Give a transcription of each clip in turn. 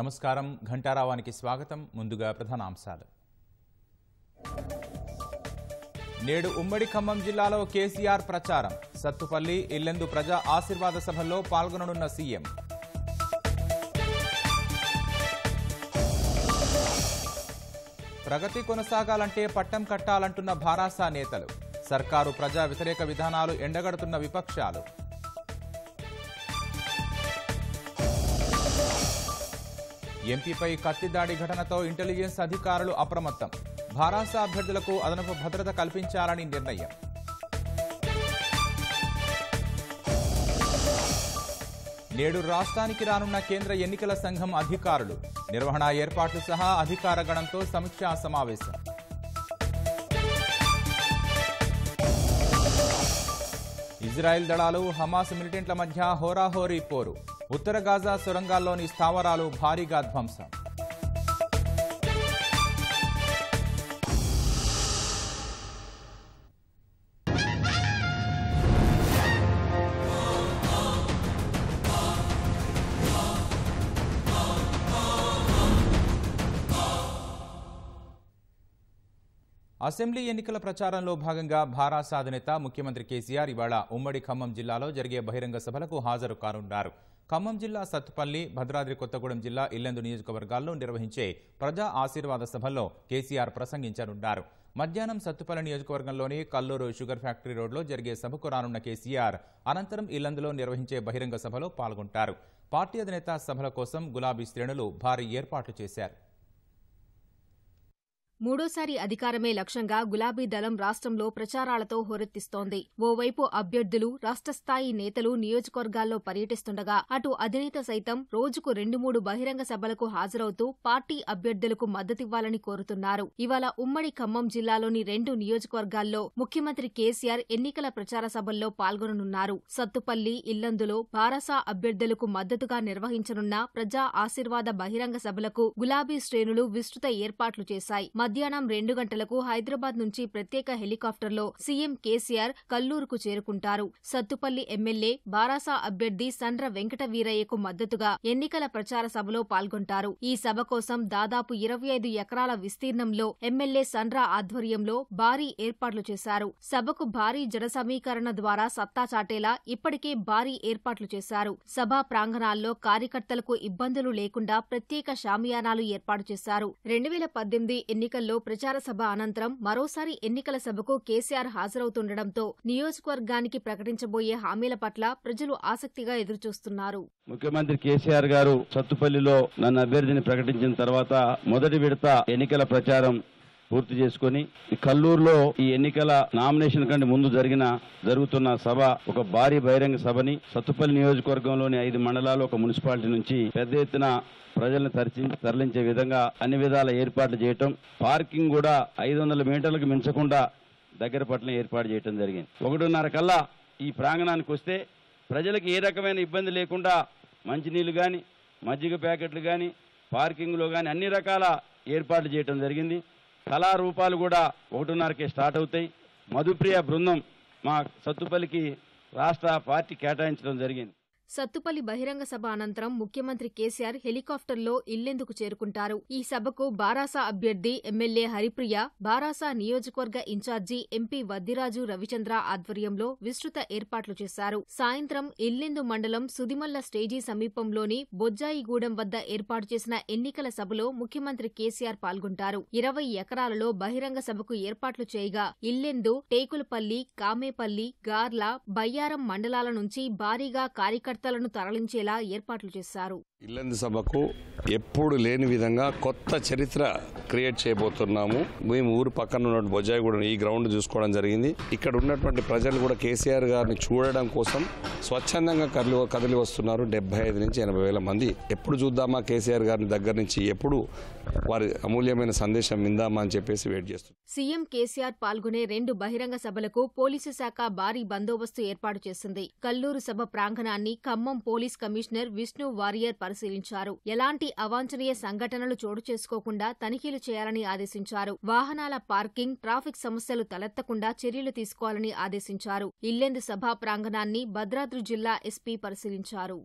నమస్కారం ఘంటారావానికి స్వాగతం ముందుగా ప్రధానాంశాలు నేడు ఉమ్మడి ఖమ్మం జిల్లాలో కేసీఆర్ ప్రచారం సత్తుపల్లి ఇల్లెందు ప్రజా ఆశీర్వాద సభల్లో పాల్గొననున్న సీఎం ప్రగతి కొనసాగాలంటే పట్టం కట్టాలంటున్న భారాసా నేతలు సర్కారు ప్రజా వ్యతిరేక విధానాలు ఎండగడుతున్న విపక్షాలు ఎంపీపై కత్తిదాడి ఘటనతో ఇంటెలిజెన్స్ అధికారులు అప్రమత్తం భారాస అభ్యర్థులకు అదనపు భద్రత కల్పించాలని నిర్ణయం నేడు రాష్ట్రానికి రానున్న కేంద్ర ఎన్నికల సంఘం అధికారులు నిర్వహణ ఏర్పాట్లు సహా అధికార గణంతో సమీక్షా సమావేశం ఇజ్రాయెల్ దళాలు హమాస్ మిలిటెంట్ల మధ్య హోరాహోరీ పోరు ఉత్తర గాజా సొరంగాల్లోని స్థావరాలు భారీగా ధ్వంసం అసెంబ్లీ ఎన్నికల ప్రచారంలో భాగంగా భారా నేత ముఖ్యమంత్రి కేసీఆర్ ఇవాళ ఉమ్మడి ఖమ్మం జిల్లాలో జరిగే బహిరంగ సభలకు హాజరు కానున్నారు ఖమ్మం జిల్లా సత్తుపల్లి భద్రాద్రి కొత్తగూడెం జిల్లా ఇల్లెందు నియోజకవర్గాల్లో నిర్వహించే ప్రజా ఆశీర్వాద సభలో కేసీఆర్ ప్రసంగించనున్నారు మధ్యాహ్నం సత్తుపల్లి నియోజకవర్గంలోని కల్లూరు షుగర్ ఫ్యాక్టరీ రోడ్లో జరిగే సభకు రానున్న కేసీఆర్ అనంతరం ఇల్లందులో నిర్వహించే బహిరంగ సభలో పాల్గొంటారు పార్టీ అధినేత సభల కోసం గులాబీ శ్రేణులు భారీ ఏర్పాట్లు చేశారు మూడోసారి అధికారమే లక్ష్యంగా గులాబీ దళం రాష్ట్రంలో ప్రచారాలతో హోరెత్తిస్తోంది ఓవైపు అభ్యర్థులు రాష్ట్ర స్థాయి నేతలు నియోజకవర్గాల్లో పర్యటిస్తుండగా అటు అధినేత సైతం రోజుకు రెండు మూడు బహిరంగ సభలకు హాజరవుతూ పార్టీ అభ్యర్థులకు మద్దతివ్వాలని కోరుతున్నారు ఇవాళ ఉమ్మడి ఖమ్మం జిల్లాలోని రెండు నియోజకవర్గాల్లో ముఖ్యమంత్రి కేసీఆర్ ఎన్నికల ప్రచార సభల్లో పాల్గొననున్నారు సత్తుపల్లి ఇల్లందులో బారాసా అభ్యర్థులకు మద్దతుగా నిర్వహించనున్న ప్రజా ఆశీర్వాద బహిరంగ సభలకు గులాబీ శ్రేణులు విస్తృత ఏర్పాట్లు చేశాయి మధ్యాహ్నం రెండు గంటలకు హైదరాబాద్ నుంచి ప్రత్యేక హెలికాప్టర్లో సీఎం కేసీఆర్ కల్లూరుకు చేరుకుంటారు సత్తుపల్లి ఎమ్మెల్యే బారాసా అభ్యర్థి సండ్ర వెంకట వీరయ్యకు మద్దతుగా ఎన్నికల ప్రచార సభలో పాల్గొంటారు ఈ సభ కోసం దాదాపు ఇరవై ఐదు ఎకరాల విస్తీర్ణంలో ఎమ్మెల్యే సండ్ర ఆధ్వర్యంలో భారీ ఏర్పాట్లు చేశారు సభకు భారీ జన సమీకరణ ద్వారా సత్తా చాటేలా ఇప్పటికే భారీ ఏర్పాట్లు చేశారు సభా ప్రాంగణాల్లో కార్యకర్తలకు ఇబ్బందులు లేకుండా ప్రత్యేక షామియానాలు ఏర్పాటు చేశారు రెండు వేల పద్దెనిమిది ఎన్నికల ఎన్నికల్లో ప్రచార సభ అనంతరం మరోసారి ఎన్నికల సభకు కేసీఆర్ హాజరవుతుండటంతో నియోజకవర్గానికి ప్రకటించబోయే హామీల పట్ల ప్రజలు ఆసక్తిగా ఎదురుచూస్తున్నారు ముఖ్యమంత్రి కేసీఆర్ గారు సత్తుపల్లిలో నన్ను అభ్యర్థిని ప్రకటించిన తర్వాత మొదటి విడత ఎన్నికల ప్రచారం పూర్తి చేసుకుని కల్లూరులో ఈ ఎన్నికల నామినేషన్ కంటే ముందు జరిగిన జరుగుతున్న సభ ఒక భారీ బహిరంగ సభని సత్తుపల్లి నియోజకవర్గంలోని ఐదు మండలాలు ఒక మున్సిపాలిటీ నుంచి పెద్ద ఎత్తున ప్రజలను తరచి తరలించే విధంగా అన్ని విధాల ఏర్పాట్లు చేయటం పార్కింగ్ కూడా ఐదు వందల మీటర్లకు మించకుండా దగ్గర పట్ల ఏర్పాటు చేయటం జరిగింది ఒకటిన్నర కల్లా ఈ ప్రాంగణానికి వస్తే ప్రజలకు ఏ రకమైన ఇబ్బంది లేకుండా మంచినీళ్ళు కానీ మజ్జిగ ప్యాకెట్లు కానీ పార్కింగ్లో కానీ అన్ని రకాల ఏర్పాట్లు చేయటం జరిగింది కళారూపాలు కూడా ఒకటిన్నరకే స్టార్ట్ అవుతాయి మధుప్రియ బృందం మా సత్తుపల్లికి రాష్ట్ర పార్టీ కేటాయించడం జరిగింది సత్తుపల్లి బహిరంగ సభ అనంతరం ముఖ్యమంత్రి కేసీఆర్ హెలికాప్టర్లో ఇల్లెందుకు చేరుకుంటారు ఈ సభకు బారాసా అభ్యర్థి ఎమ్మెల్యే హరిప్రియ బారాసా నియోజకవర్గ ఇన్ఛార్జి ఎంపీ వద్దిరాజు రవిచంద్ర ఆధ్వర్యంలో విస్తృత ఏర్పాట్లు చేశారు సాయంత్రం ఇల్లెందు మండలం సుదిమల్ల స్టేజీ సమీపంలోని బొజ్జాయిగూడెం వద్ద ఏర్పాటు చేసిన ఎన్నికల సభలో ముఖ్యమంత్రి కేసీఆర్ పాల్గొంటారు ఇరవై ఎకరాలలో బహిరంగ సభకు ఏర్పాట్లు చేయగా ఇల్లెందు టేకులపల్లి కామేపల్లి గార్ల బయ్యారం మండలాల నుంచి భారీగా కార్యకర్త భర్తలను తరలించేలా ఏర్పాట్లు చేశారు ఇల్లందు సభకు ఎప్పుడు లేని విధంగా కొత్త చరిత్ర క్రియేట్ చేయబోతున్నాము మేము ఊరు పక్కన ఉన్నటువంటి బొజాయిగూడెం ఈ గ్రౌండ్ చూసుకోవడం జరిగింది ఇక్కడ ఉన్నటువంటి ప్రజలు కూడా కేసీఆర్ గారిని చూడడం కోసం స్వచ్ఛందంగా కదిలి కదిలి వస్తున్నారు డెబ్బై ఐదు నుంచి ఎనభై వేల మంది ఎప్పుడు చూద్దామా కేసీఆర్ గారిని దగ్గర నుంచి ఎప్పుడు వారి అమూల్యమైన సందేశం విందామా అని చెప్పేసి వెయిట్ చేస్తున్నారు సీఎం కేసీఆర్ పాల్గొనే రెండు బహిరంగ సభలకు పోలీసు శాఖ భారీ బందోబస్తు ఏర్పాటు చేసింది కల్లూరు సభ ప్రాంగణాన్ని ఖమ్మం పోలీస్ కమిషనర్ విష్ణు వారియర్ పరిశీలించారు ఎలాంటి అవాంఛనీయ సంఘటనలు చోటు చేసుకోకుండా తనిఖీలు చేయాలని ఆదేశించారు వాహనాల పార్కింగ్ ట్రాఫిక్ సమస్యలు తలెత్తకుండా చర్యలు తీసుకోవాలని ఆదేశించారు ఇల్లెందు సభా ప్రాంగణాన్ని భద్రాద్రి జిల్లా ఎస్పీ పరిశీలించారు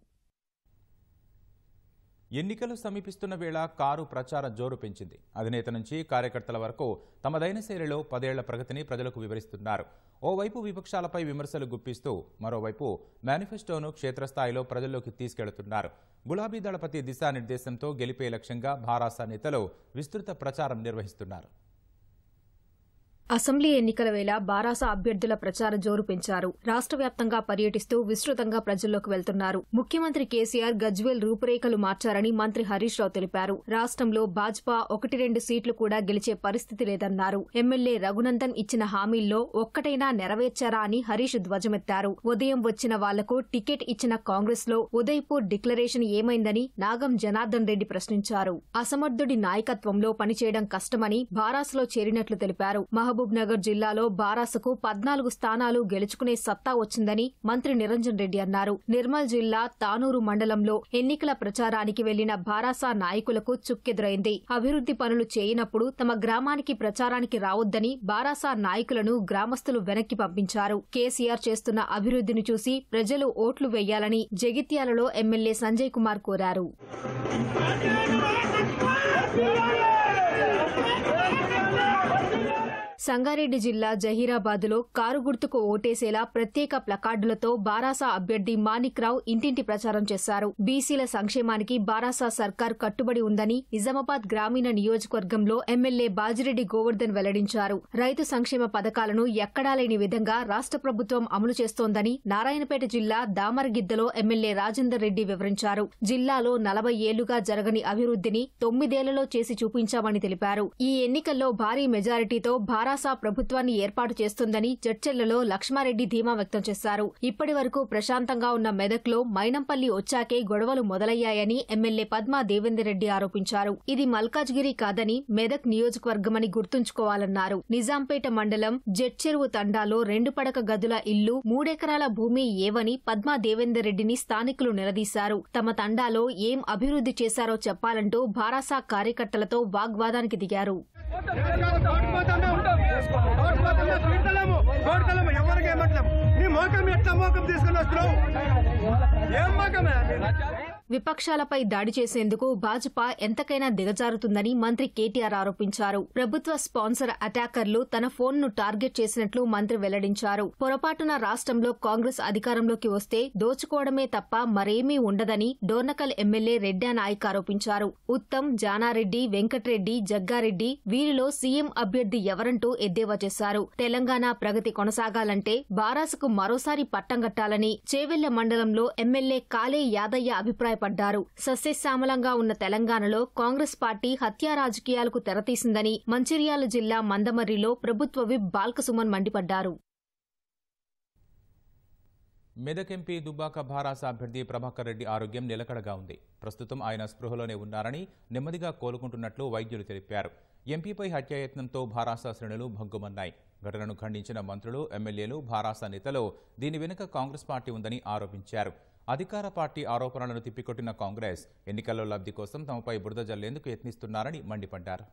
ఎన్నికలు సమీపిస్తున్న వేళ కారు ప్రచార జోరు పెంచింది అధినేత నుంచి కార్యకర్తల వరకు తమదైన శైలిలో పదేళ్ల ప్రగతిని ప్రజలకు వివరిస్తున్నారు ఓవైపు విపక్షాలపై విమర్శలు గుప్పిస్తూ మరోవైపు మేనిఫెస్టోను క్షేత్రస్థాయిలో ప్రజల్లోకి తీసుకెళ్తున్నారు గులాబీ దళపతి దిశానిర్దేశంతో గెలిపే లక్ష్యంగా భారాస నేతలు విస్తృత ప్రచారం నిర్వహిస్తున్నారు అసెంబ్లీ ఎన్నికల వేళ బారాస అభ్యర్థుల ప్రచార జోరు పెంచారు రాష్ట్ర వ్యాప్తంగా పర్యటిస్తూ విస్తృతంగా ప్రజల్లోకి వెళ్తున్నారు ముఖ్యమంత్రి కేసీఆర్ గజ్వేల్ రూపురేఖలు మార్చారని మంత్రి హరీష్ రావు తెలిపారు రాష్ట్రంలో భాజపా ఒకటి రెండు సీట్లు కూడా గెలిచే పరిస్థితి లేదన్నారు ఎమ్మెల్యే రఘునందన్ ఇచ్చిన హామీల్లో ఒక్కటైనా నెరవేర్చారా అని హరీష్ ధ్వజమెత్తారు ఉదయం వచ్చిన వాళ్లకు టికెట్ ఇచ్చిన కాంగ్రెస్ లో ఉదయ్పూర్ డిక్లరేషన్ ఏమైందని నాగం జనార్దన్ రెడ్డి ప్రశ్నించారు అసమర్థుడి నాయకత్వంలో పనిచేయడం కష్టమని బారాస్లో చేరినట్లు తెలిపారు మహబూబ్నగర్ జిల్లాలో బారాసకు పద్నాలుగు స్థానాలు గెలుచుకునే సత్తా వచ్చిందని మంత్రి నిరంజన్ రెడ్డి అన్నారు నిర్మల్ జిల్లా తానూరు మండలంలో ఎన్నికల ప్రచారానికి వెళ్లిన బారాసా నాయకులకు చుక్కెదురైంది అభివృద్ది పనులు చేయనప్పుడు తమ గ్రామానికి ప్రచారానికి రావొద్దని బారాసా నాయకులను గ్రామస్తులు వెనక్కి పంపించారు కేసీఆర్ చేస్తున్న అభివృద్దిని చూసి ప్రజలు ఓట్లు వేయాలని జగిత్యాలలో ఎమ్మెల్యే సంజయ్ కుమార్ కోరారు సంగారెడ్డి జిల్లా జహీరాబాద్లో కారు గుర్తుకు ఓటేసేలా ప్రత్యేక ప్లకార్డులతో బారాసా అభ్యర్థి మాణిక్రావు ఇంటింటి ప్రచారం చేశారు బీసీల సంక్షేమానికి బారాసా సర్కార్ కట్టుబడి ఉందని నిజామాబాద్ గ్రామీణ నియోజకవర్గంలో ఎమ్మెల్యే బాజిరెడ్డి గోవర్ధన్ వెల్లడించారు రైతు సంక్షేమ పథకాలను ఎక్కడా లేని విధంగా రాష్ట ప్రభుత్వం అమలు చేస్తోందని నారాయణపేట జిల్లా దామరగిద్దలో ఎమ్మెల్యే రాజేందర్ రెడ్డి వివరించారు జిల్లాలో నలభై ఏళ్లుగా జరగని అభివృద్దిని తొమ్మిదేళ్లలో చేసి చూపించామని తెలిపారు ఈ ఎన్నికల్లో భారీ మెజారిటీతో భారత తెరాసా ప్రభుత్వాన్ని ఏర్పాటు చేస్తుందని చర్చలలో లక్ష్మారెడ్డి ధీమా వ్యక్తం చేశారు ఇప్పటి వరకు ప్రశాంతంగా ఉన్న మెదక్లో మైనంపల్లి వచ్చాకే గొడవలు మొదలయ్యాయని ఎమ్మెల్యే పద్మా దేవేందర్రెడ్డి ఆరోపించారు ఇది మల్కాజ్గిరి కాదని మెదక్ నియోజకవర్గమని గుర్తుంచుకోవాలన్నారు నిజాంపేట మండలం జడ్చెరువు తండాలో రెండు పడక గదుల ఇల్లు మూడెకరాల భూమి ఏవని పద్మా దేవేందర్రెడ్డిని స్థానికులు నిలదీశారు తమ తండాలో ఏం అభివృద్ది చేశారో చెప్పాలంటూ భారాసా కార్యకర్తలతో వాగ్వాదానికి దిగారు తిడతలేము కోరుతలేము ఎవరికి ఏమట్లేము నీ మోకం ఎట్లా మోకం తీసుకుని వస్తున్నావు ఏం మోకమే విపక్షాలపై దాడి చేసేందుకు భాజపా ఎంతకైనా దిగజారుతుందని మంత్రి కేటీఆర్ ఆరోపించారు ప్రభుత్వ స్పాన్సర్ అటాకర్లు తన ఫోన్ ను టార్గెట్ చేసినట్లు మంత్రి వెల్లడించారు పొరపాటున రాష్ట్రంలో కాంగ్రెస్ అధికారంలోకి వస్తే దోచుకోవడమే తప్ప మరేమీ ఉండదని డోర్నకల్ ఎమ్మెల్యే రెడ్డా నాయక్ ఆరోపించారు ఉత్తమ్ జానారెడ్డి వెంకట్రెడ్డి జగ్గారెడ్డి వీరిలో సీఎం అభ్యర్థి ఎవరంటూ ఎద్దేవా చేశారు తెలంగాణ ప్రగతి కొనసాగాలంటే బారాసుకు మరోసారి పట్టం కట్టాలని చేవెళ్ల మండలంలో ఎమ్మెల్యే కాలే యాదయ్య అభిప్రాయం అభిప్రాయపడ్డారు సస్యశ్యామలంగా ఉన్న తెలంగాణలో కాంగ్రెస్ పార్టీ హత్యా రాజకీయాలకు తెరతీసిందని మంచిర్యాల జిల్లా మందమర్రిలో ప్రభుత్వ విప్ బాల్కసుమన్ మండిపడ్డారు మెదక్ ఎంపీ దుబ్బాక భారాస అభ్యర్థి ప్రభాకర్ రెడ్డి ఆరోగ్యం నిలకడగా ఉంది ప్రస్తుతం ఆయన స్పృహలోనే ఉన్నారని నెమ్మదిగా కోలుకుంటున్నట్లు వైద్యులు తెలిపారు ఎంపీపై హత్యాయత్నంతో భారాస శ్రేణులు భగ్గుమన్నాయి ఘటనను ఖండించిన మంత్రులు ఎమ్మెల్యేలు భారాస నేతలు దీని వెనుక కాంగ్రెస్ పార్టీ ఉందని ఆరోపించారు అధికార పార్టీ ఆరోపణలను తిప్పికొట్టిన కాంగ్రెస్ ఎన్నికల్లో లబ్ధి కోసం తమపై బురద జల్లేందుకు యత్నిస్తున్నారని మండిపడ్డారు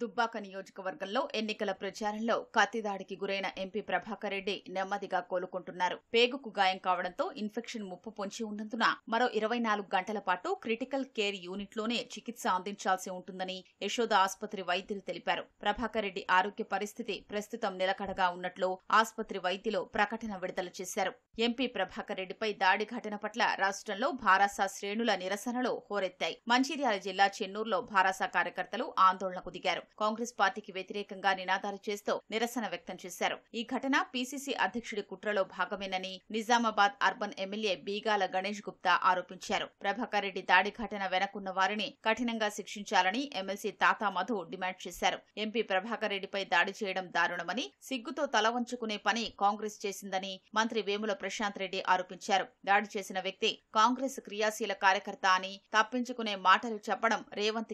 దుబ్బాక నియోజకవర్గంలో ఎన్నికల ప్రచారంలో కత్తిదాడికి గురైన ఎంపీ ప్రభాకర్ రెడ్డి నెమ్మదిగా కోలుకుంటున్నారు పేగుకు గాయం కావడంతో ఇన్ఫెక్షన్ ముప్పు పొంచి ఉన్నందున మరో ఇరవై నాలుగు గంటల పాటు క్రిటికల్ కేర్ యూనిట్లోనే చికిత్స అందించాల్సి ఉంటుందని యశోద ఆసుపత్రి వైద్యులు తెలిపారు ప్రభాకర్ రెడ్డి ఆరోగ్య పరిస్థితి ప్రస్తుతం నిలకడగా ఉన్నట్లు ఆసుపత్రి వైద్యులు ప్రకటన విడుదల చేశారు ఎంపీ ప్రభాకర్ రెడ్డిపై దాడి ఘటన పట్ల రాష్ట్రంలో భారాసా శ్రేణుల నిరసనలు హోరెత్తాయి మంచిర్యాల జిల్లా చెన్నూరులో భారాసా కార్యకర్తలు ఆందోళనకు దిగారు చేశారు కాంగ్రెస్ పార్టీకి వ్యతిరేకంగా నినాదాలు చేస్తూ నిరసన వ్యక్తం చేశారు ఈ ఘటన పీసీసీ అధ్యక్షుడి కుట్రలో భాగమేనని నిజామాబాద్ అర్బన్ ఎమ్మెల్యే బీగాల గణేష్ గుప్తా ఆరోపించారు ప్రభాకర్ రెడ్డి దాడి ఘటన వెనకున్న వారిని కఠినంగా శిక్షించాలని ఎమ్మెల్సీ తాతా మధు డిమాండ్ చేశారు ఎంపీ ప్రభాకర్ రెడ్డిపై దాడి చేయడం దారుణమని సిగ్గుతో తల వంచుకునే పని కాంగ్రెస్ చేసిందని మంత్రి వేముల ప్రశాంత్ రెడ్డి ఆరోపించారు దాడి చేసిన వ్యక్తి కాంగ్రెస్ క్రియాశీల కార్యకర్త అని తప్పించుకునే మాటలు చెప్పడం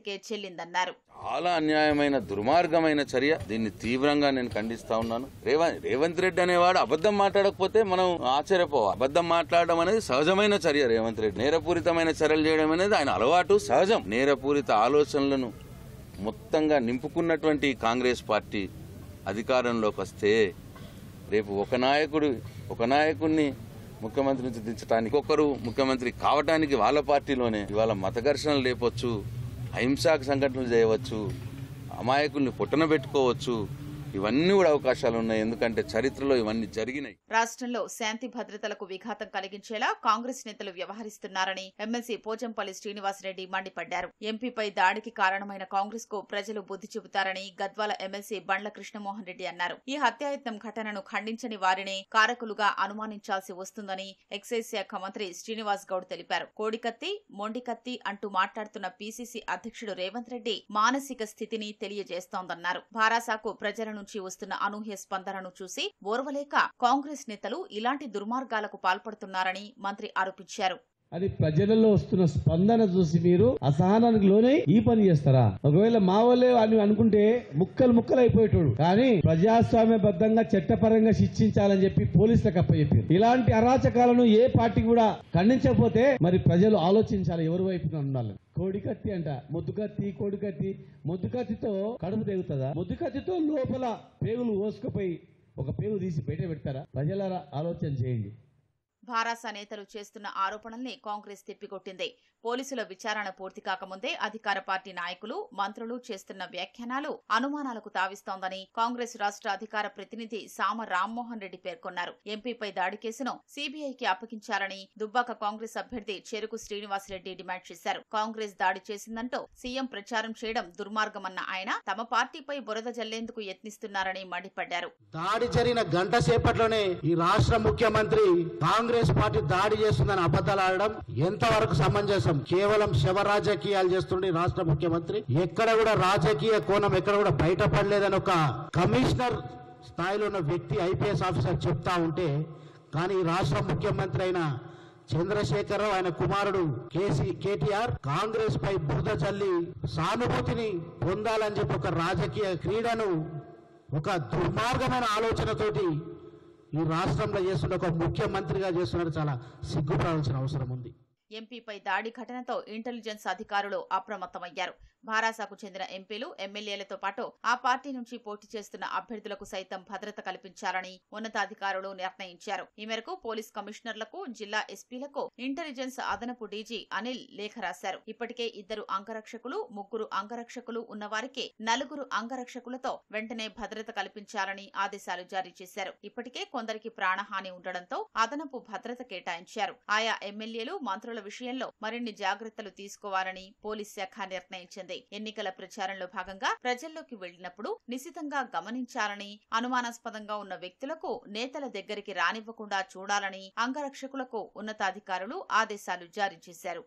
కే చెల్లిందన్నారు చాలా అసహ్యమైన దుర్మార్గమైన చర్య దీన్ని తీవ్రంగా నేను ఖండిస్తా ఉన్నాను రేవంత్ రేవంత్ రెడ్డి అనేవాడు అబద్ధం మాట్లాడకపోతే మనం ఆశ్చర్యపోవాలి అబద్ధం మాట్లాడడం అనేది సహజమైన చర్య రేవంత్ రెడ్డి నేరపూరితమైన చర్యలు చేయడం అనేది ఆయన అలవాటు సహజం నేరపూరిత ఆలోచనలను మొత్తంగా నింపుకున్నటువంటి కాంగ్రెస్ పార్టీ అధికారంలోకి వస్తే రేపు ఒక నాయకుడు ఒక నాయకుడిని ముఖ్యమంత్రి నుంచి దించడానికి ఒకరు ముఖ్యమంత్రి కావడానికి వాళ్ళ పార్టీలోనే ఇవాళ మత ఘర్షణలు లేపొచ్చు అహింసాకు సంఘటనలు చేయవచ్చు అమాయకుల్ని పుట్టన పెట్టుకోవచ్చు ఇవన్నీ కూడా అవకాశాలు ఉన్నాయి ఎందుకంటే చరిత్రలో ఇవన్నీ జరిగినాయి రాష్ట్రంలో శాంతి భద్రతలకు విఘాతం కలిగించేలా కాంగ్రెస్ నేతలు వ్యవహరిస్తున్నారని ఎమ్మెల్సీ పోచంపల్లి శ్రీనివాసరెడ్డి మండిపడ్డారు ఎంపీపై దాడికి కారణమైన కాంగ్రెస్ కు ప్రజలు బుద్ధి చెబుతారని గద్వాల ఎమ్మెల్సీ బండ్ల కృష్ణమోహన్ రెడ్డి అన్నారు ఈ హత్యాయత్నం ఘటనను ఖండించని వారినే కారకులుగా అనుమానించాల్సి వస్తుందని ఎక్సైజ్ శాఖ మంత్రి శ్రీనివాస్ గౌడ్ తెలిపారు కోడికత్తి మొండికత్తి అంటూ మాట్లాడుతున్న పీసీసీ అధ్యక్షుడు రేవంత్ రెడ్డి మానసిక స్థితిని తెలియజేస్తోందన్నారు భారాసాకు ప్రజలను నుంచి వస్తున్న అనూహ్య స్పందనను చూసి ఓర్వలేక కాంగ్రెస్ నేతలు ఇలాంటి దుర్మార్గాలకు పాల్పడుతున్నారని మంత్రి ఆరోపించారు అది ప్రజలలో వస్తున్న స్పందన చూసి మీరు అసహనానికి లోనే ఈ పని చేస్తారా ఒకవేళ మా వాళ్ళే అని అనుకుంటే ముక్కలు ముక్కలు అయిపోయేటోడు కానీ ప్రజాస్వామ్యబద్ధంగా చట్టపరంగా శిక్షించాలని చెప్పి పోలీసులకు అప్పచెప్పి ఇలాంటి అరాచకాలను ఏ పార్టీ కూడా ఖండించకపోతే మరి ప్రజలు ఆలోచించాలి ఎవరి వైపున ఉండాలి కోడికత్తి అంట ముద్దుకత్తి కోడికత్తి ముద్దుకత్తితో కడుపు తెగుతుందా ముద్దుకత్తితో లోపల పేగులు ఓసుకుపోయి ఒక పేగు తీసి బయట పెడతారా ప్రజల ఆలోచన చేయండి భారాస నేతలు చేస్తున్న ఆరోపణల్ని కాంగ్రెస్ తిప్పికొట్టింది పోలీసుల విచారణ పూర్తి కాకముందే అధికార పార్టీ నాయకులు మంత్రులు చేస్తున్న వ్యాఖ్యానాలు అనుమానాలకు తావిస్తోందని కాంగ్రెస్ రాష్ట్ర అధికార ప్రతినిధి సామ రామ్మోహన్ రెడ్డి పేర్కొన్నారు ఎంపీపై దాడి కేసును సీబీఐకి అప్పగించాలని దుబ్బాక కాంగ్రెస్ అభ్యర్థి చెరుకు శ్రీనివాసరెడ్డి డిమాండ్ చేశారు కాంగ్రెస్ దాడి చేసిందంటూ సీఎం ప్రచారం చేయడం దుర్మార్గమన్న ఆయన తమ పార్టీపై బురద జల్లేందుకు యత్నిస్తున్నారని మండిపడ్డారు దాడి జరిగిన గంట సేపట్లోనే ఈ రాష్ట్ర ముఖ్యమంత్రి కాంగ్రెస్ కాంగ్రెస్ పార్టీ దాడి చేస్తుందని అబద్దాలు ఆడడం ఎంతవరకు సమంజసం కేవలం శవ రాజకీయాలు చేస్తుండే రాష్ట్ర ముఖ్యమంత్రి ఎక్కడ కూడా రాజకీయ కోణం ఎక్కడ కూడా బయటపడలేదని ఒక కమిషనర్ స్థాయిలో ఉన్న వ్యక్తి ఐపీఎస్ ఆఫీసర్ చెప్తా ఉంటే కానీ రాష్ట్ర ముఖ్యమంత్రి అయిన చంద్రశేఖరరావు ఆయన కుమారుడు కేసీ కేటీఆర్ కాంగ్రెస్ పై బురద చల్లి సానుభూతిని పొందాలని చెప్పి ఒక రాజకీయ క్రీడను ఒక దుర్మార్గమైన ఆలోచనతోటి ఈ రాష్ట్రంలో చేస్తున్న ఒక ముఖ్యమంత్రిగా చేస్తున్నారు చాలా సిగ్గుపడాల్సిన అవసరం ఉంది ఎంపీపై దాడి ఘటనతో ఇంటెలిజెన్స్ అధికారులు అప్రమత్తమయ్యారు భారాసాకు చెందిన ఎంపీలు ఎమ్మెల్యేలతో పాటు ఆ పార్టీ నుంచి పోటీ చేస్తున్న అభ్యర్థులకు సైతం భద్రత కల్పించాలని ఉన్నతాధికారులు నిర్ణయించారు ఈ మేరకు పోలీస్ కమిషనర్లకు జిల్లా ఎస్పీలకు ఇంటెలిజెన్స్ అదనపు డీజీ అనిల్ లేఖ రాశారు ఇప్పటికే ఇద్దరు అంగరక్షకులు ముగ్గురు అంగరక్షకులు ఉన్నవారికి నలుగురు అంగరక్షకులతో వెంటనే భద్రత కల్పించాలని ఆదేశాలు జారీ చేశారు ఇప్పటికే కొందరికి ప్రాణహాని ఉండడంతో అదనపు భద్రత కేటాయించారు ఆయా ఎమ్మెల్యేలు మంత్రుల విషయంలో మరిన్ని జాగ్రత్తలు తీసుకోవాలని పోలీస్ శాఖ నిర్ణయించింది చేసింది ఎన్నికల ప్రచారంలో భాగంగా ప్రజల్లోకి వెళ్లినప్పుడు నిశితంగా గమనించాలని అనుమానాస్పదంగా ఉన్న వ్యక్తులకు నేతల దగ్గరికి రానివ్వకుండా చూడాలని అంగరక్షకులకు ఉన్నతాధికారులు ఆదేశాలు జారీ చేశారు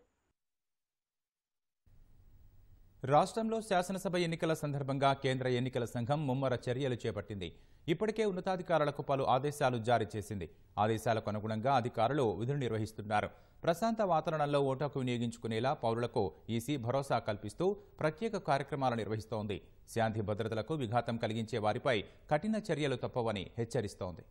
రాష్ట్రంలో శాసనసభ ఎన్నికల సందర్భంగా కేంద్ర ఎన్నికల సంఘం ముమ్మర చర్యలు చేపట్టింది ఇప్పటికే ఉన్నతాధికారులకు పలు ఆదేశాలు జారీ చేసింది ఆదేశాలకు అనుగుణంగా అధికారులు విధులు నిర్వహిస్తున్నారు ప్రశాంత వాతావరణంలో ఓటాకు వినియోగించుకునేలా పౌరులకు ఈసీ భరోసా కల్పిస్తూ ప్రత్యేక కార్యక్రమాలు నిర్వహిస్తోంది శాంతి భద్రతలకు విఘాతం కలిగించే వారిపై కఠిన చర్యలు తప్పవని హెచ్చరిస్తోంది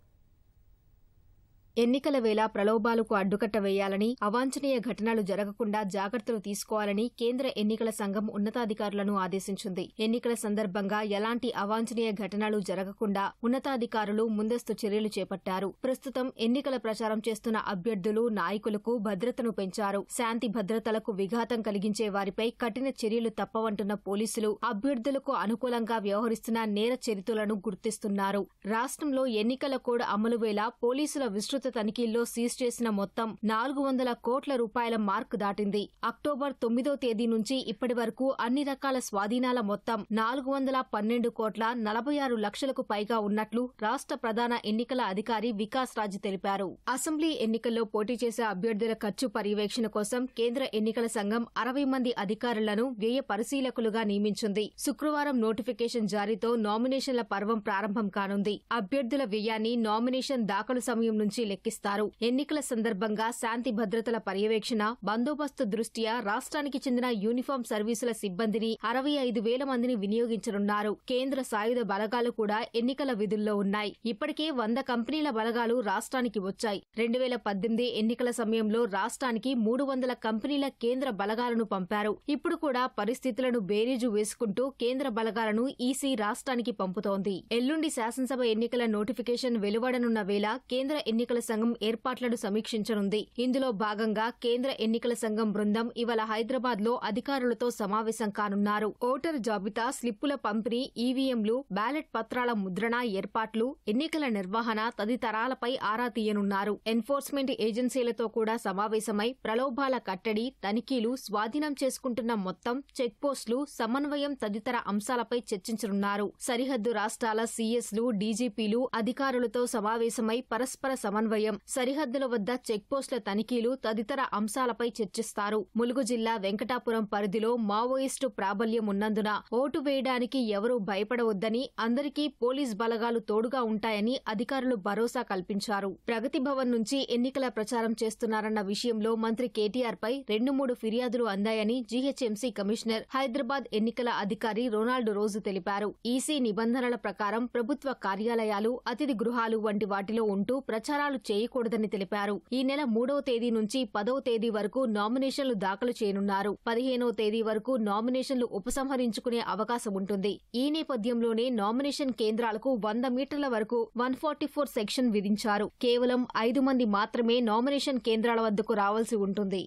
ఎన్నికల వేళ ప్రలోభాలకు అడ్డుకట్ట వేయాలని అవాంఛనీయ ఘటనలు జరగకుండా జాగ్రత్తలు తీసుకోవాలని కేంద్ర ఎన్నికల సంఘం ఉన్నతాధికారులను ఆదేశించింది ఎన్నికల సందర్భంగా ఎలాంటి అవాంఛనీయ ఘటనలు జరగకుండా ఉన్నతాధికారులు ముందస్తు చర్యలు చేపట్టారు ప్రస్తుతం ఎన్నికల ప్రచారం చేస్తున్న అభ్యర్థులు నాయకులకు భద్రతను పెంచారు శాంతి భద్రతలకు విఘాతం కలిగించే వారిపై కఠిన చర్యలు తప్పవంటున్న పోలీసులు అభ్యర్థులకు అనుకూలంగా వ్యవహరిస్తున్న నేర చరితులను గుర్తిస్తున్నారు రాష్ట్రంలో ఎన్నికల కోడ్ అమలు వేళ పోలీసుల విస్తృత తనిఖీల్లో సీజ్ చేసిన మొత్తం నాలుగు వందల కోట్ల రూపాయల మార్క్ దాటింది అక్టోబర్ తొమ్మిదో తేదీ నుంచి ఇప్పటి వరకు అన్ని రకాల స్వాధీనాల మొత్తం నాలుగు వందల పన్నెండు కోట్ల నలభై ఆరు లక్షలకు పైగా ఉన్నట్లు రాష్ట ప్రధాన ఎన్నికల అధికారి వికాస్ రాజ్ తెలిపారు అసెంబ్లీ ఎన్నికల్లో పోటీ చేసే అభ్యర్థుల ఖర్చు పర్యవేక్షణ కోసం కేంద్ర ఎన్నికల సంఘం అరవై మంది అధికారులను వ్యయ పరిశీలకులుగా నియమించింది శుక్రవారం నోటిఫికేషన్ జారీతో నామినేషన్ల పర్వం ప్రారంభం కానుంది అభ్యర్థుల వ్యయాన్ని నామినేషన్ దాఖలు సమయం నుంచి ఎక్కిస్తారు ఎన్నికల సందర్భంగా శాంతి భద్రతల పర్యవేక్షణ బందోబస్తు దృష్ట్యా రాష్ట్రానికి చెందిన యూనిఫామ్ సర్వీసుల సిబ్బందిని అరవై ఐదు వేల మందిని వినియోగించనున్నారు కేంద్ర సాయుధ బలగాలు కూడా ఎన్నికల విధుల్లో ఉన్నాయి ఇప్పటికే వంద కంపెనీల బలగాలు రాష్ట్రానికి వచ్చాయి రెండు వేల పద్దెనిమిది ఎన్నికల సమయంలో రాష్ట్రానికి మూడు వందల కంపెనీల కేంద్ర బలగాలను పంపారు ఇప్పుడు కూడా పరిస్థితులను బేరీజు వేసుకుంటూ కేంద్ర బలగాలను ఈసీ రాష్ట్రానికి పంపుతోంది ఎల్లుండి శాసనసభ ఎన్నికల నోటిఫికేషన్ వెలువడనున్న వేళ కేంద్ర ఎన్నికల సంఘం ఏర్పాట్లను సమీక్షించనుంది ఇందులో భాగంగా కేంద్ర ఎన్నికల సంఘం బృందం ఇవాళ హైదరాబాద్ లో అధికారులతో సమావేశం కానున్నారు ఓటర్ జాబితా స్లిప్పుల పంపిణీ ఈవీఎంలు బ్యాలెట్ పత్రాల ముద్రణ ఏర్పాట్లు ఎన్నికల నిర్వహణ తదితరాలపై ఆరా తీయనున్నారు ఎన్ఫోర్స్మెంట్ ఏజెన్సీలతో కూడా సమావేశమై ప్రలోభాల కట్టడి తనిఖీలు స్వాధీనం చేసుకుంటున్న మొత్తం చెక్పోస్టులు సమన్వయం తదితర అంశాలపై చర్చించనున్నారు సరిహద్దు రాష్ట్రాల సీఎస్లు డీజీపీలు అధికారులతో సమావేశమై పరస్పర సమన్వయం సమన్వయం సరిహద్దుల వద్ద చెక్పోస్టుల తనిఖీలు తదితర అంశాలపై చర్చిస్తారు ములుగు జిల్లా వెంకటాపురం పరిధిలో మావోయిస్టు ప్రాబల్యం ఉన్నందున ఓటు వేయడానికి ఎవరూ భయపడవద్దని అందరికీ పోలీస్ బలగాలు తోడుగా ఉంటాయని అధికారులు భరోసా కల్పించారు ప్రగతి భవన్ నుంచి ఎన్నికల ప్రచారం చేస్తున్నారన్న విషయంలో మంత్రి కేటీఆర్ పై రెండు మూడు ఫిర్యాదులు అందాయని జీహెచ్ఎంసీ కమిషనర్ హైదరాబాద్ ఎన్నికల అధికారి రొనాల్డ్ రోజు తెలిపారు ఈసీ నిబంధనల ప్రకారం ప్రభుత్వ కార్యాలయాలు అతిథి గృహాలు వంటి వాటిలో ఉంటూ ప్రచారాలు దాఖలు చేయకూడదని తెలిపారు ఈ నెల మూడవ తేదీ నుంచి పదవ తేదీ వరకు నామినేషన్లు దాఖలు చేయనున్నారు పదిహేనవ తేదీ వరకు నామినేషన్లు ఉపసంహరించుకునే అవకాశం ఉంటుంది ఈ నేపథ్యంలోనే నామినేషన్ కేంద్రాలకు వంద మీటర్ల వరకు వన్ ఫార్టీ ఫోర్ సెక్షన్ విధించారు కేవలం ఐదు మంది మాత్రమే నామినేషన్ కేంద్రాల వద్దకు రావాల్సి ఉంటుంది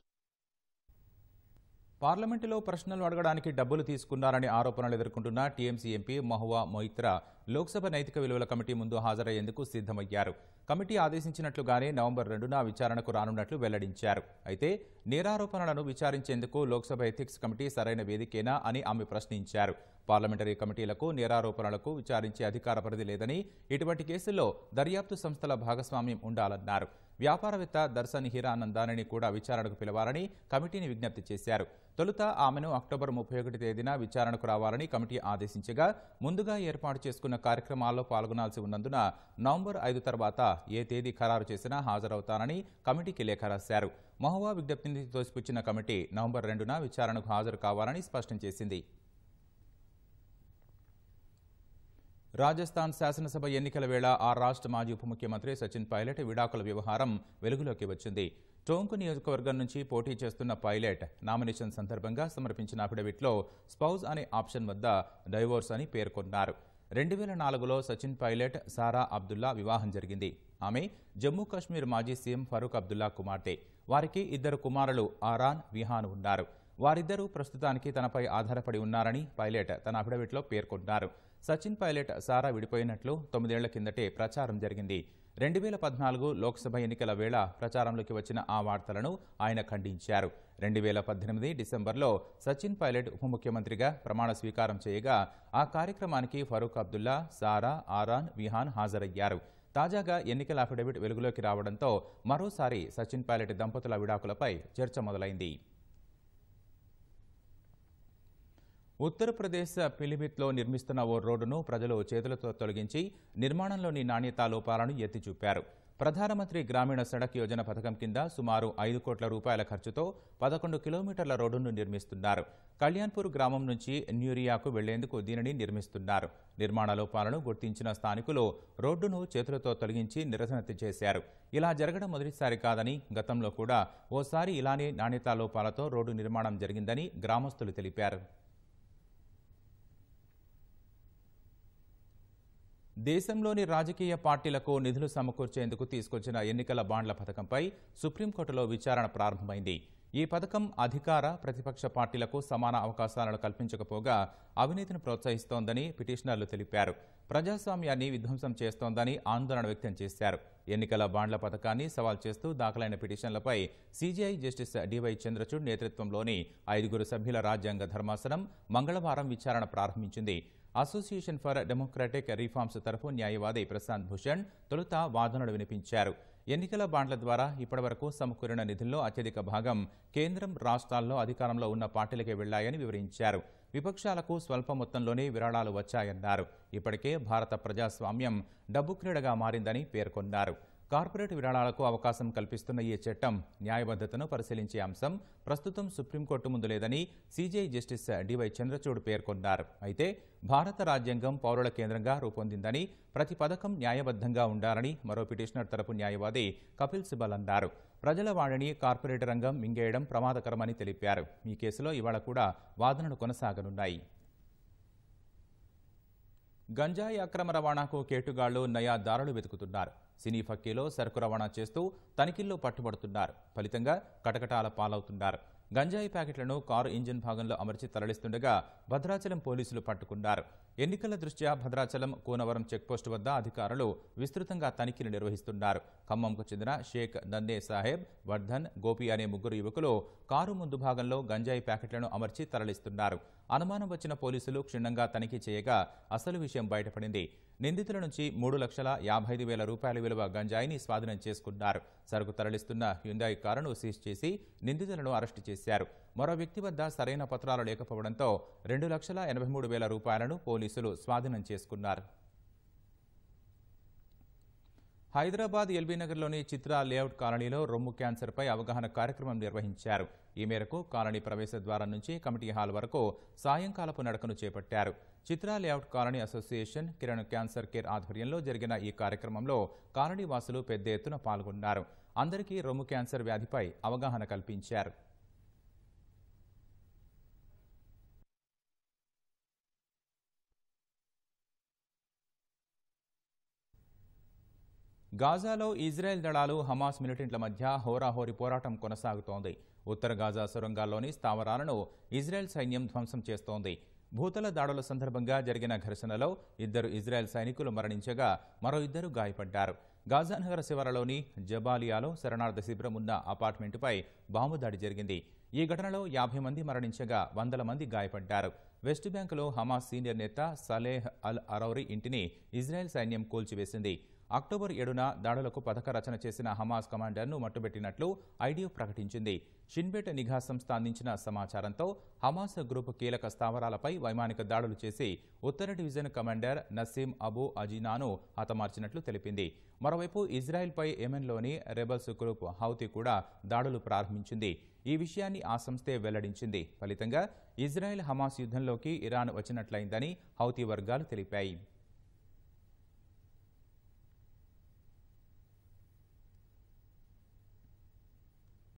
పార్లమెంటులో ప్రశ్నలు అడగడానికి డబ్బులు తీసుకున్నారని ఆరోపణలు ఎదుర్కొంటున్న టీఎంసీ ఎంపీ మహువా మొయిత్రా లోక్సభ నైతిక విలువల కమిటీ ముందు హాజరయ్యేందుకు సిద్ధమయ్యారు కమిటీ ఆదేశించినట్లుగానే నవంబర్ రెండున విచారణకు రానున్నట్లు వెల్లడించారు అయితే నేరారోపణలను విచారించేందుకు లోక్సభ ఎథిక్స్ కమిటీ సరైన వేదికేనా అని ఆమె ప్రశ్నించారు పార్లమెంటరీ కమిటీలకు నేరారోపణలకు విచారించే అధికార పరిధి లేదని ఇటువంటి కేసుల్లో దర్యాప్తు సంస్థల భాగస్వామ్యం ఉండాలన్నారు వ్యాపారవేత్త దర్శన్ హీరానందానిని కూడా విచారణకు పిలవాలని కమిటీని విజ్ఞప్తి చేశారు తొలుత ఆమెను అక్టోబర్ ముప్పై ఒకటి తేదీన విచారణకు రావాలని కమిటీ ఆదేశించగా ముందుగా ఏర్పాటు చేసుకున్న కార్యక్రమాల్లో పాల్గొనాల్సి ఉన్నందున నవంబర్ ఐదు తర్వాత ఏ తేదీ ఖరారు చేసినా హాజరవుతానని కమిటీకి లేఖ రాశారు మహువా విజ్ఞప్తిని తోసిపుచ్చిన కమిటీ నవంబర్ రెండున విచారణకు హాజరు కావాలని స్పష్టం చేసింది రాజస్థాన్ శాసనసభ ఎన్నికల వేళ ఆ రాష్ట్ర మాజీ ఉప ముఖ్యమంత్రి సచిన్ పైలట్ విడాకుల వ్యవహారం వెలుగులోకి వచ్చింది టోంకు నియోజకవర్గం నుంచి పోటీ చేస్తున్న పైలట్ నామినేషన్ సందర్భంగా సమర్పించిన అఫిడవిట్లో స్పౌజ్ అనే ఆప్షన్ వద్ద డైవోర్స్ అని పేర్కొన్నారు రెండు వేల నాలుగులో సచిన్ పైలట్ సారా అబ్దుల్లా వివాహం జరిగింది ఆమె జమ్మూ కాశ్మీర్ మాజీ సీఎం ఫరూక్ అబ్దుల్లా కుమార్తె వారికి ఇద్దరు కుమారులు ఆరాన్ విహాన్ ఉన్నారు వారిద్దరూ ప్రస్తుతానికి తనపై ఆధారపడి ఉన్నారని పైలట్ తన అఫిడవిట్లో పేర్కొన్నారు సచిన్ పైలట్ సారా విడిపోయినట్లు తొమ్మిదేళ్ల కిందటే ప్రచారం జరిగింది రెండు వేల పద్నాలుగు లోక్సభ ఎన్నికల వేళ ప్రచారంలోకి వచ్చిన ఆ వార్తలను ఆయన ఖండించారు రెండు వేల పద్దెనిమిది డిసెంబర్లో సచిన్ పైలట్ ఉప ముఖ్యమంత్రిగా ప్రమాణ స్వీకారం చేయగా ఆ కార్యక్రమానికి ఫరూక్ అబ్దుల్లా సారా ఆరాన్ విహాన్ హాజరయ్యారు తాజాగా ఎన్నికల అఫిడవిట్ వెలుగులోకి రావడంతో మరోసారి సచిన్ పైలట్ దంపతుల విడాకులపై చర్చ మొదలైంది ఉత్తరప్రదేశ్ పిలిభిత్లో నిర్మిస్తున్న ఓ రోడ్డును ప్రజలు చేతులతో తొలగించి నిర్మాణంలోని నాణ్యతా లోపాలను ఎత్తిచూపారు ప్రధానమంత్రి గ్రామీణ సడక్ యోజన పథకం కింద సుమారు ఐదు కోట్ల రూపాయల ఖర్చుతో పదకొండు కిలోమీటర్ల రోడ్డును నిర్మిస్తున్నారు కళ్యాణ్పూర్ గ్రామం నుంచి న్యూరియాకు వెళ్లేందుకు దీనిని నిర్మిస్తున్నారు నిర్మాణ లోపాలను గుర్తించిన స్థానికులు రోడ్డును చేతులతో తొలగించి నిరసన చేశారు ఇలా జరగడం మొదటిసారి కాదని గతంలో కూడా ఓసారి ఇలానే నాణ్యతా లోపాలతో రోడ్డు నిర్మాణం జరిగిందని గ్రామస్తులు తెలిపారు దేశంలోని రాజకీయ పార్టీలకు నిధులు సమకూర్చేందుకు తీసుకొచ్చిన ఎన్నికల బాండ్ల పథకంపై సుప్రీంకోర్టులో విచారణ ప్రారంభమైంది ఈ పథకం అధికార ప్రతిపక్ష పార్టీలకు సమాన అవకాశాలను కల్పించకపోగా అవినీతిని ప్రోత్సహిస్తోందని పిటిషనర్లు తెలిపారు ప్రజాస్వామ్యాన్ని విధ్వంసం చేస్తోందని ఆందోళన వ్యక్తం చేశారు ఎన్నికల బాండ్ల పథకాన్ని సవాల్ చేస్తూ దాఖలైన పిటిషన్లపై సీజీఐ జస్టిస్ డివై చంద్రచూడ్ నేతృత్వంలోని ఐదుగురు సభ్యుల రాజ్యాంగ ధర్మాసనం మంగళవారం విచారణ ప్రారంభించింది అసోసియేషన్ ఫర్ డెమోక్రాటిక్ రిఫార్మ్స్ తరఫు న్యాయవాది ప్రశాంత్ భూషణ్ తొలుత వాదనలు వినిపించారు ఎన్నికల బాండ్ల ద్వారా ఇప్పటివరకు సమకూరిన నిధుల్లో అత్యధిక భాగం కేంద్రం రాష్ట్రాల్లో అధికారంలో ఉన్న పార్టీలకే వెళ్లాయని వివరించారు విపక్షాలకు స్వల్ప మొత్తంలోనే విరాళాలు వచ్చాయన్నారు ఇప్పటికే భారత ప్రజాస్వామ్యం డబ్బు క్రీడగా మారిందని పేర్కొన్నారు కార్పొరేట్ విరాళాలకు అవకాశం కల్పిస్తున్న ఈ చట్టం న్యాయబద్ధతను పరిశీలించే అంశం ప్రస్తుతం సుప్రీంకోర్టు ముందు లేదని సీజీఐ జస్టిస్ డివై చంద్రచూడ్ పేర్కొన్నారు అయితే భారత రాజ్యాంగం పౌరుల కేంద్రంగా రూపొందిందని ప్రతి పథకం న్యాయబద్ధంగా ఉండాలని మరో పిటిషనర్ తరపు న్యాయవాది కపిల్ సిబల్ అన్నారు ప్రజల వాడిని కార్పొరేట్ రంగం మింగేయడం ప్రమాదకరమని తెలిపారు ఈ కేసులో ఇవాళ కూడా వాదనలు కొనసాగనున్నాయి గంజాయి అక్రమ రవాణాకు కేటుగాళ్లు నయా దారులు వెతుకుతున్నారు సినీ ఫక్కీలో సరుకు రవాణా చేస్తూ తనిఖీల్లో పట్టుబడుతున్నారు ఫలితంగా కటకటాల పాలవుతున్నారు గంజాయి ప్యాకెట్లను కారు ఇంజిన్ భాగంలో అమర్చి తరలిస్తుండగా భద్రాచలం పోలీసులు పట్టుకున్నారు ఎన్నికల దృష్ట్యా భద్రాచలం కూనవరం చెక్పోస్టు వద్ద అధికారులు విస్తృతంగా తనిఖీలు నిర్వహిస్తున్నారు ఖమ్మంకు చెందిన షేక్ దందే సాహెబ్ వర్ధన్ గోపి అనే ముగ్గురు యువకులు కారు ముందు భాగంలో గంజాయి ప్యాకెట్లను అమర్చి తరలిస్తున్నారు అనుమానం వచ్చిన పోలీసులు క్షుణ్ణంగా తనిఖీ చేయగా అసలు విషయం బయటపడింది నిందితుల నుంచి మూడు లక్షల యాభై ఐదు వేల రూపాయల విలువ గంజాయిని స్వాధీనం చేసుకున్నారు సరుకు తరలిస్తున్న హ్యుందాయి కారును సీజ్ చేసి నిందితులను అరెస్టు చేశారు మరో వ్యక్తి వద్ద సరైన పత్రాలు లేకపోవడంతో రెండు లక్షల ఎనభై మూడు వేల రూపాయలను పోలీసులు స్వాధీనం చేసుకున్నారు హైదరాబాద్ ఎల్బీనగర్లోని చిత్ర లేఅవుట్ కాలనీలో రొమ్ము క్యాన్సర్పై అవగాహన కార్యక్రమం నిర్వహించారు ఈ మేరకు కాలనీ ప్రవేశ ద్వారం నుంచి కమిటీ హాల్ వరకు సాయంకాలపు నడకను చేపట్టారు Chitra layout colony association Kiran cancer care ఆధ్వర్యంలో జరిగిన ఈ కార్యక్రమంలో కాలనీ వాసులు పెద్ద ఎత్తున పాల్గొన్నారు అందరికీ రొమ్ము క్యాన్సర్ వ్యాధిపై అవగాహన కల్పించారు గాజాలో ఇజ్రాయెల్ దళాలు హమాస్ మిలిటెంట్ల మధ్య హోరాహోరి పోరాటం కొనసాగుతోంది ఉత్తర గాజా సొరంగాల్లోని స్థావరాలను ఇజ్రాయెల్ సైన్యం ధ్వంసం చేస్తోంది భూతల దాడుల సందర్భంగా జరిగిన ఘర్షణలో ఇద్దరు ఇజ్రాయెల్ సైనికులు మరణించగా మరో ఇద్దరు గాయపడ్డారు గాజానగర శివరలోని శివారలోని జబాలియాలో శరణార్థ శిబిరం ఉన్న అపార్ట్మెంటుపై బాంబు దాడి జరిగింది ఈ ఘటనలో యాభై మంది మరణించగా వందల మంది గాయపడ్డారు వెస్ట్ బ్యాంకులో హమాస్ సీనియర్ నేత సలేహ్ అల్ అరౌరి ఇంటిని ఇజ్రాయెల్ సైన్యం కూల్చివేసింది అక్టోబర్ ఏడున దాడులకు పథక రచన చేసిన హమాస్ కమాండర్ను మట్టుబెట్టినట్లు ఐడిఎఫ్ ప్రకటించింది షిన్బెట్ నిఘా సంస్థ అందించిన సమాచారంతో హమాస్ గ్రూప్ కీలక స్థావరాలపై వైమానిక దాడులు చేసి ఉత్తర డివిజన్ కమాండర్ నసీం అబు అజీనాను హతమార్చినట్లు తెలిపింది మరోవైపు ఇజ్రాయెల్పై యెమెన్లోని రెబల్స్ గ్రూప్ హౌతీ కూడా దాడులు ప్రారంభించింది ఈ విషయాన్ని ఆ సంస్థే వెల్లడించింది ఫలితంగా ఇజ్రాయెల్ హమాస్ యుద్ధంలోకి ఇరాన్ వచ్చినట్లయిందని హౌతీ వర్గాలు తెలిపాయి